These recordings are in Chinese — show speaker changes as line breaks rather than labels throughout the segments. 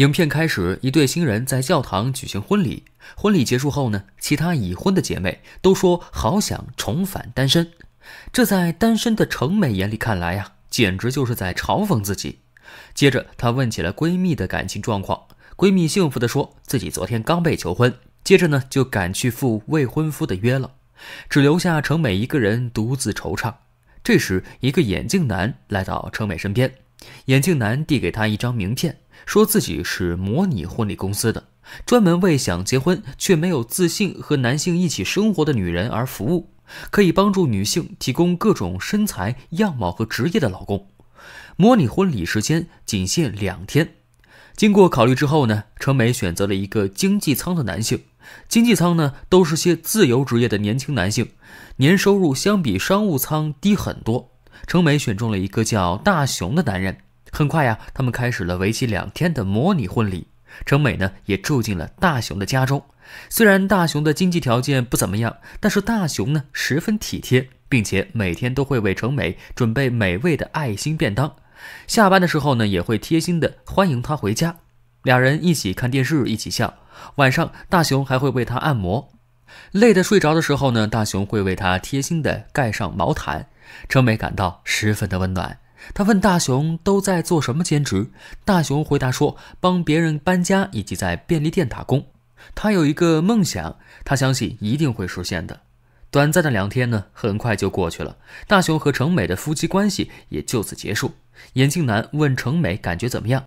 影片开始，一对新人在教堂举行婚礼。婚礼结束后呢，其他已婚的姐妹都说好想重返单身。这在单身的成美眼里看来呀，简直就是在嘲讽自己。接着，她问起了闺蜜的感情状况，闺蜜幸福地说自己昨天刚被求婚，接着呢就赶去赴未婚夫的约了，只留下成美一个人独自惆怅。这时，一个眼镜男来到成美身边，眼镜男递给她一张名片。说自己是模拟婚礼公司的，专门为想结婚却没有自信和男性一起生活的女人而服务，可以帮助女性提供各种身材、样貌和职业的老公。模拟婚礼时间仅限两天。经过考虑之后呢，程美选择了一个经济舱的男性。经济舱呢都是些自由职业的年轻男性，年收入相比商务舱低很多。程美选中了一个叫大雄的男人。很快呀，他们开始了为期两天的模拟婚礼。成美呢也住进了大雄的家中。虽然大雄的经济条件不怎么样，但是大雄呢十分体贴，并且每天都会为成美准备美味的爱心便当。下班的时候呢，也会贴心的欢迎她回家。俩人一起看电视，一起笑。晚上，大雄还会为她按摩。累得睡着的时候呢，大雄会为她贴心的盖上毛毯。成美感到十分的温暖。他问大熊都在做什么兼职，大熊回答说帮别人搬家以及在便利店打工。他有一个梦想，他相信一定会实现的。短暂的两天呢，很快就过去了。大雄和成美的夫妻关系也就此结束。眼镜男问成美感觉怎么样，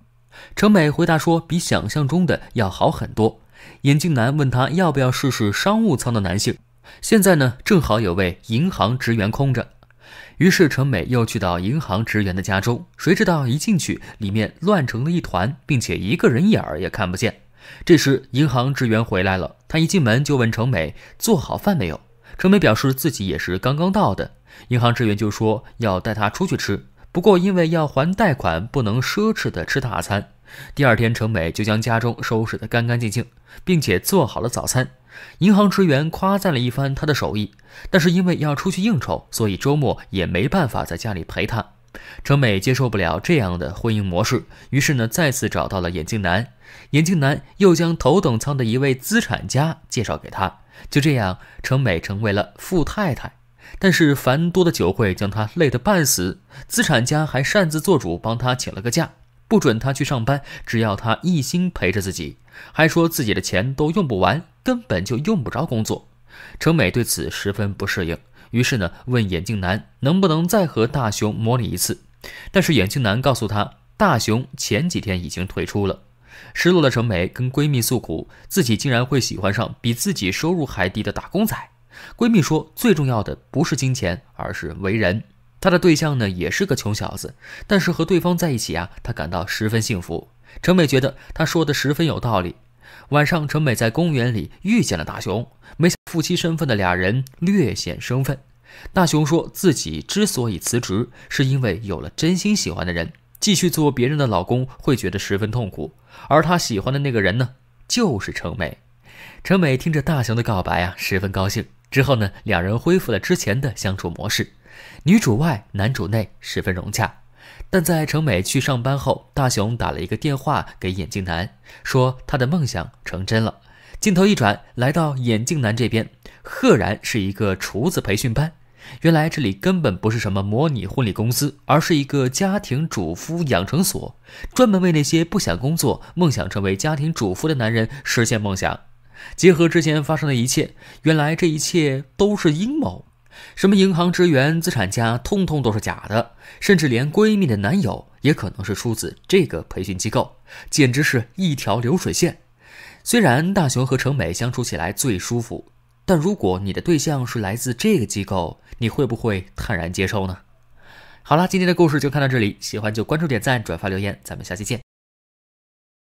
成美回答说比想象中的要好很多。眼镜男问他要不要试试商务舱的男性，现在呢正好有位银行职员空着。于是，成美又去到银行职员的家中，谁知道一进去，里面乱成了一团，并且一个人影儿也看不见。这时，银行职员回来了，他一进门就问成美做好饭没有。成美表示自己也是刚刚到的。银行职员就说要带他出去吃，不过因为要还贷款，不能奢侈的吃大餐。第二天，成美就将家中收拾得干干净净，并且做好了早餐。银行职员夸赞了一番她的手艺，但是因为要出去应酬，所以周末也没办法在家里陪她。成美接受不了这样的婚姻模式，于是呢，再次找到了眼镜男。眼镜男又将头等舱的一位资产家介绍给她。就这样，成美成为了富太太。但是繁多的酒会将她累得半死，资产家还擅自做主帮她请了个假。不准他去上班，只要他一心陪着自己，还说自己的钱都用不完，根本就用不着工作。成美对此十分不适应，于是呢，问眼镜男能不能再和大雄模拟一次。但是眼镜男告诉他，大雄前几天已经退出了。失落的成美跟闺蜜诉苦，自己竟然会喜欢上比自己收入还低的打工仔。闺蜜说，最重要的不是金钱，而是为人。他的对象呢也是个穷小子，但是和对方在一起啊，他感到十分幸福。陈美觉得他说的十分有道理。晚上，陈美在公园里遇见了大雄，没夫妻身份的俩人略显生分。大雄说自己之所以辞职，是因为有了真心喜欢的人，继续做别人的老公会觉得十分痛苦。而他喜欢的那个人呢，就是陈美。陈美听着大雄的告白啊，十分高兴。之后呢，两人恢复了之前的相处模式。女主外，男主内，十分融洽。但在成美去上班后，大雄打了一个电话给眼镜男，说他的梦想成真了。镜头一转，来到眼镜男这边，赫然是一个厨子培训班。原来这里根本不是什么模拟婚礼公司，而是一个家庭主妇养成所，专门为那些不想工作、梦想成为家庭主妇的男人实现梦想。结合之前发生的一切，原来这一切都是阴谋。什么银行职员、资产家，通通都是假的，甚至连闺蜜的男友也可能是出自这个培训机构，简直是一条流水线。虽然大雄和成美相处起来最舒服，但如果你的对象是来自这个机构，你会不会坦然接受呢？好啦，今天的故事就看到这里，喜欢就关注、点赞、转发、留言，咱们下期见。